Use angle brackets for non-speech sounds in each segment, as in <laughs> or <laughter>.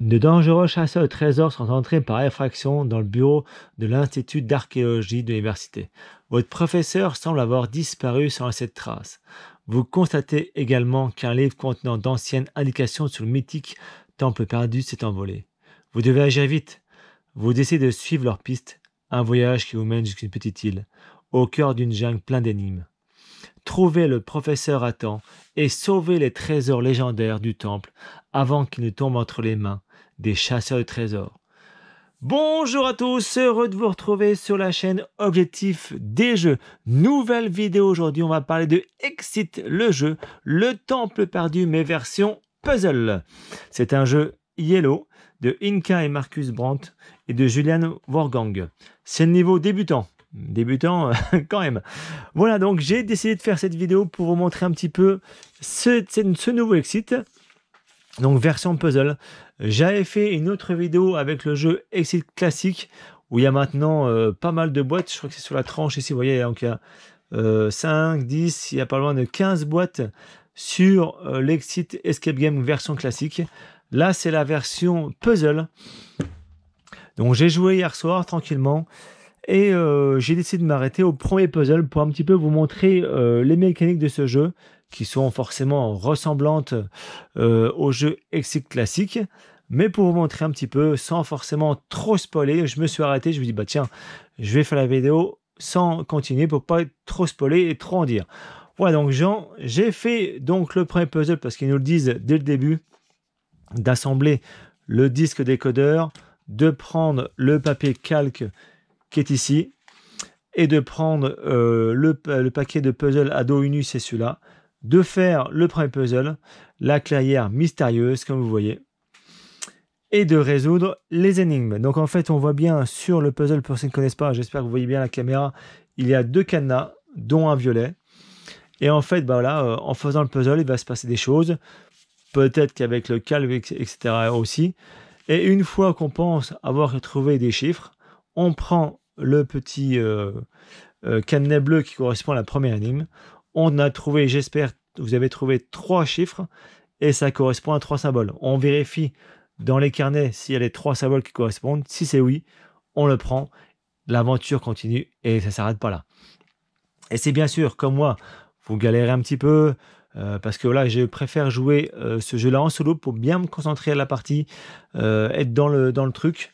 De dangereux chasseurs de trésors sont entrés par effraction dans le bureau de l'Institut d'archéologie de l'université. Votre professeur semble avoir disparu sans laisser de traces. Vous constatez également qu'un livre contenant d'anciennes indications sur le mythique temple perdu s'est envolé. Vous devez agir vite. Vous décidez de suivre leur piste, un voyage qui vous mène jusqu'à une petite île, au cœur d'une jungle pleine d'énigmes trouver le professeur à temps et sauver les trésors légendaires du temple avant qu'il ne tombe entre les mains des chasseurs de trésors. Bonjour à tous, heureux de vous retrouver sur la chaîne Objectif des jeux. Nouvelle vidéo aujourd'hui, on va parler de Exit le jeu, le temple perdu mais version puzzle. C'est un jeu Yellow de Inka et Marcus Brandt et de Julian Wargang. C'est le niveau débutant débutant <laughs> quand même. Voilà, donc j'ai décidé de faire cette vidéo pour vous montrer un petit peu ce, nouveau Exit, donc version puzzle. J'avais fait une autre vidéo avec le jeu Exit classique, où il y a maintenant euh, pas mal de boîtes, je crois que c'est sur la tranche ici, vous voyez, donc il y a 5, euh, 10, il y a pas loin de 15 boîtes sur euh, l'Exit Escape Game version classique. Là, c'est la version puzzle. Donc j'ai joué hier soir tranquillement. Et euh, j'ai décidé de m'arrêter au premier puzzle pour un petit peu vous montrer euh, les mécaniques de ce jeu qui sont forcément ressemblantes euh, au jeu Exit classique. Mais pour vous montrer un petit peu, sans forcément trop spoiler, je me suis arrêté, je me dis bah tiens, je vais faire la vidéo sans continuer pour pas être trop spoiler et trop en dire. Voilà donc Jean, j'ai fait donc le premier puzzle parce qu'ils nous le disent dès le début d'assembler le disque décodeur, de prendre le papier calque qui est ici, et de prendre euh, le, le, paquet de puzzle à dos uni, c'est celui-là, de faire le premier puzzle, la clairière mystérieuse, comme vous voyez, et de résoudre les énigmes. Donc en fait, on voit bien sur le puzzle, pour ceux qui ne connaissent pas, j'espère que vous voyez bien la caméra, il y a deux cadenas, dont un violet. Et en fait, bah voilà, euh, en faisant le puzzle, il va se passer des choses. Peut-être qu'avec le calme, etc. aussi. Et une fois qu'on pense avoir trouvé des chiffres, on prend le petit euh, euh bleu qui correspond à la première énigme. On a trouvé, j'espère, vous avez trouvé trois chiffres et ça correspond à trois symboles. On vérifie dans les carnets s'il y a les trois symboles qui correspondent. Si c'est oui, on le prend. L'aventure continue et ça ne s'arrête pas là. Et c'est bien sûr, comme moi, vous galérez un petit peu, euh, parce que là, je préfère jouer euh, ce jeu-là en solo pour bien me concentrer à la partie, être dans le, dans le truc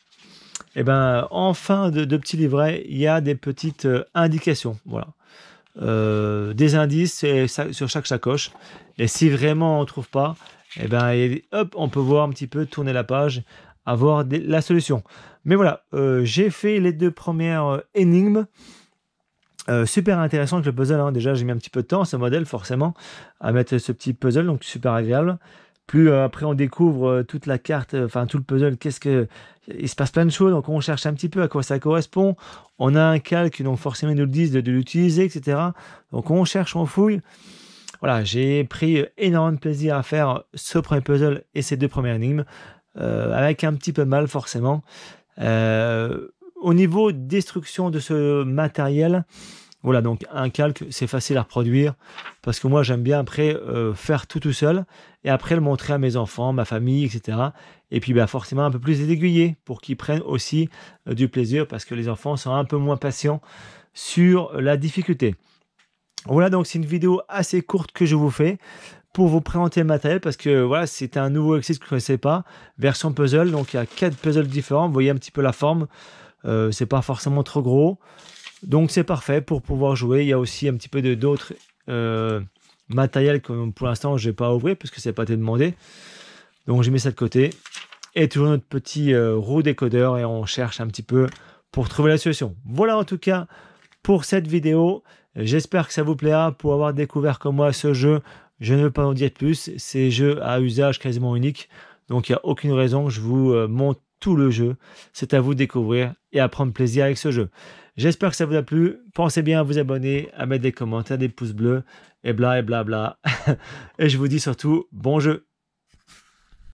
eh ben, en fin de, de petit livret, il y a des petites euh, indications. Voilà. Euh, des indices sur chaque sacoche. Et si vraiment on ne trouve pas, eh ben, et hop, on peut voir un petit peu tourner la page, avoir la solution. Mais voilà, euh, j'ai fait les deux premières énigmes. super intéressant que le puzzle. Hein. Déjà, j'ai mis un petit peu de temps, ce modèle, forcément, à mettre ce petit puzzle, donc super agréable plus euh, après on découvre euh, toute la carte, euh, enfin tout le puzzle, qu'est-ce que il se passe plein de choses, donc on cherche un petit peu à quoi ça correspond. On a un calque, donc forcément ils nous le disent de, l'utiliser, etc. Donc on cherche, on fouille. Voilà, j'ai pris énormément de plaisir à faire ce premier puzzle et ces deux premières énigmes, avec un petit peu mal forcément. au niveau destruction de ce matériel, voilà, donc un calque, c'est facile à reproduire parce que moi, j'aime bien après euh, faire tout tout seul et après le montrer à mes enfants, ma famille, etc. Et puis, bah, forcément, un peu plus les pour qu'ils prennent aussi euh, du plaisir parce que les enfants sont un peu moins patients sur la difficulté. Voilà, donc c'est une vidéo assez courte que je vous fais pour vous présenter le matériel parce que voilà, c'est un nouveau exercice que je ne connaissais pas, version puzzle. Donc il y a quatre puzzles différents. Vous voyez un petit peu la forme. Euh, c'est pas forcément trop gros. Donc c'est parfait pour pouvoir jouer. Il y a aussi un petit peu d'autres euh, matériels que pour l'instant je n'ai pas ouvrir parce que c'est pas été demandé. Donc j'ai mets ça de côté. Et toujours notre petit euh, roue décodeur et on cherche un petit peu pour trouver la solution. Voilà en tout cas pour cette vidéo. J'espère que ça vous plaira pour avoir découvert comme moi ce jeu. Je ne veux pas en dire plus. C'est un jeu à usage quasiment unique. Donc il n'y a aucune raison que je vous euh, montre tout le jeu. C'est à vous de découvrir et à prendre plaisir avec ce jeu. J'espère que ça vous a plu. Pensez bien à vous abonner, à mettre des commentaires, des pouces bleus, et bla, et bla, bla. <laughs> et je vous dis surtout, bon jeu!